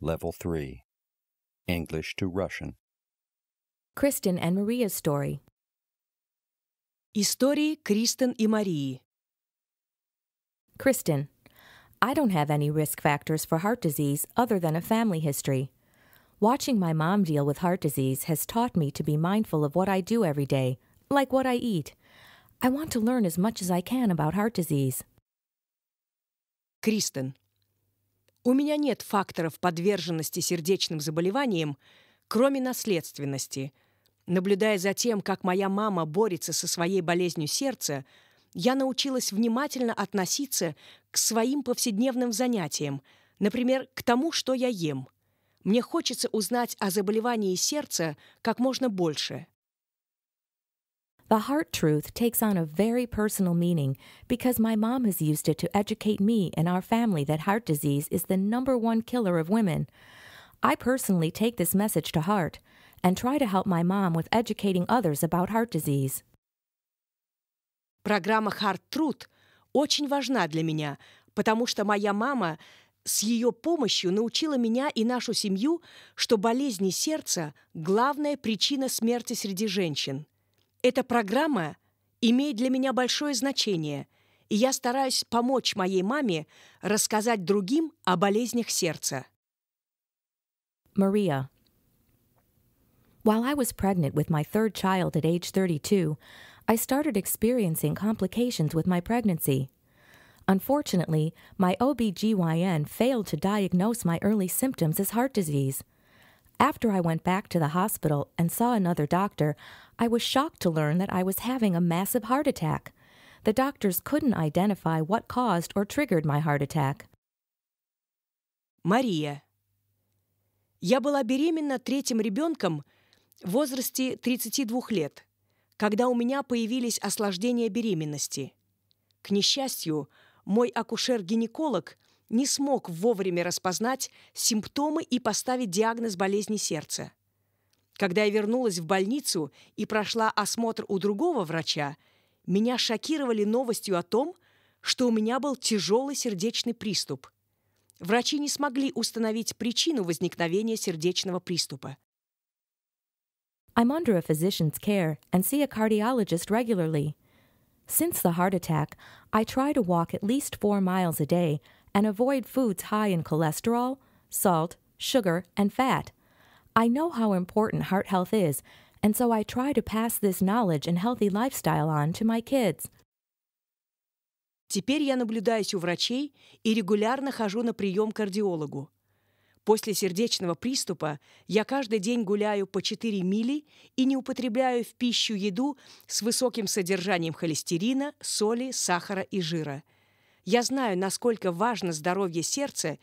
Level 3 English to Russian. Kristen and Maria's story. Истории Кристин и Марии. Kristen, I don't have any risk factors for heart disease other than a family history. Watching my mom deal with heart disease has taught me to be mindful of what I do every day, like what I eat. I want to learn as much as I can about heart disease. Kristen, У меня нет факторов подверженности сердечным заболеваниям, кроме наследственности. Наблюдая за тем, как моя мама борется со своей болезнью сердца, я научилась внимательно относиться к своим повседневным занятиям, например, к тому, что я ем. Мне хочется узнать о заболевании сердца как можно больше. The heart truth takes on a very personal meaning because my mom has used it to educate me and our family that heart disease is the number one killer of women. I personally take this message to heart and try to help my mom with educating others about heart disease. Программа Heart Truth очень важна для меня, потому что моя мама с ее помощью научила меня и нашу семью, что болезни сердца – главная причина смерти среди женщин – Эта программа имеет для меня большое значение, и я стараюсь помочь моей маме рассказать другим о болезнях сердца. Мария. While I was pregnant with my third child at age 32, I started experiencing complications with my pregnancy. Unfortunately, my OBGYN failed to diagnose my early symptoms as heart disease – After I went back to the hospital and saw another doctor, I was shocked to learn that I was having a massive heart attack. The doctors couldn't identify what caused or triggered my heart attack. Мария. Я была беременна третьим ребенком в возрасте 32 лет, когда у меня появились осложнения беременности. К несчастью, мой акушер-гинеколог – не смог вовремя распознать симптомы и поставить диагноз болезни сердца. Когда я вернулась в больницу и прошла осмотр у другого врача, меня шокировали новостью о том, что у меня был тяжелый сердечный приступ. Врачи не смогли установить причину возникновения сердечного приступа. I'm under a physician's care and see a cardiologist regularly. Since the heart attack, I try to walk at least four miles a day – and avoid foods high in cholesterol, salt, sugar, and fat. I know how important heart health is, and so I try to pass this knowledge and healthy lifestyle on to my kids. Теперь я наблюдаюсь у врачей и регулярно хожу на прием к кардиологу. После сердечного приступа я каждый день гуляю по 4 мили и не употребляю в пищу еду с высоким содержанием холестерина, соли, сахара и жира – я знаю, насколько важно здоровье сердца,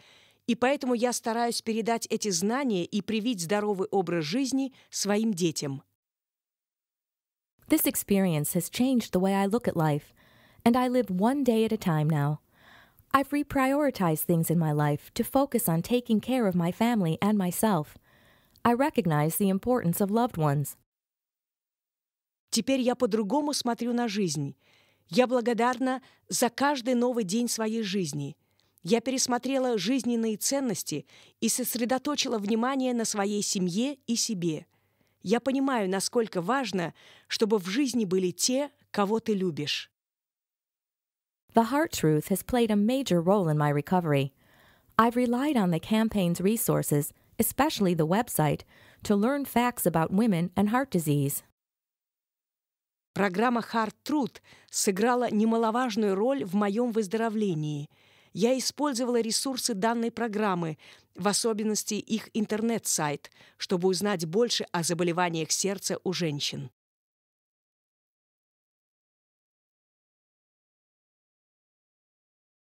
и поэтому я стараюсь передать эти знания и привить здоровый образ жизни своим детям. This experience has changed the way I look at life, and I live one day at a time now. I've reprioritized things in my life to focus on taking care of my family and myself. I recognize the importance of loved ones. Теперь я по-другому смотрю на жизнь. Я благодарна за каждый новый день своей жизни. Я пересмотрела жизненные ценности и сосредоточила внимание на своей семье и себе. Я понимаю, насколько важно, чтобы в жизни были те, кого ты любишь. The heart truth has played a major role in my recovery. I've relied on the campaign's resources, especially the website, to learn facts about women and heart disease. Программа «Хард труд» сыграла немаловажную роль в моем выздоровлении. Я использовала ресурсы данной программы, в особенности их интернет-сайт, чтобы узнать больше о заболеваниях сердца у женщин.